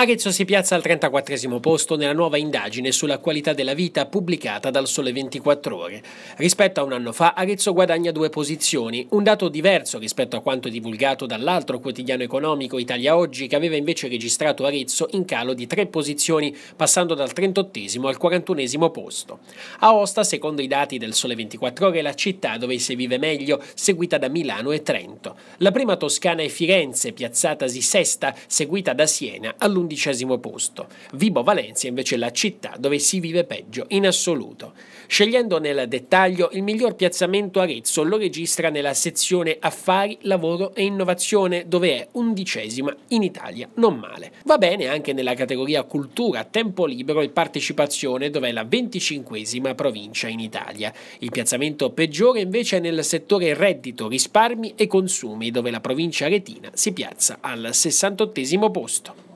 Arezzo si piazza al 34 posto nella nuova indagine sulla qualità della vita pubblicata dal Sole 24 Ore. Rispetto a un anno fa, Arezzo guadagna due posizioni, un dato diverso rispetto a quanto divulgato dall'altro quotidiano economico Italia Oggi, che aveva invece registrato Arezzo in calo di tre posizioni, passando dal 38 al 41 posto. Aosta, secondo i dati del Sole 24 Ore, è la città dove si vive meglio, seguita da Milano e Trento. La prima Toscana è Firenze, piazzatasi sesta, seguita da Siena all'11 undicesimo posto. Vibo Valencia invece è la città dove si vive peggio in assoluto. Scegliendo nel dettaglio, il miglior piazzamento Arezzo lo registra nella sezione Affari, Lavoro e Innovazione, dove è undicesima in Italia, non male. Va bene anche nella categoria Cultura, Tempo Libero e Partecipazione, dove è la venticinquesima provincia in Italia. Il piazzamento peggiore invece è nel settore Reddito, Risparmi e Consumi, dove la provincia aretina si piazza al 68 posto.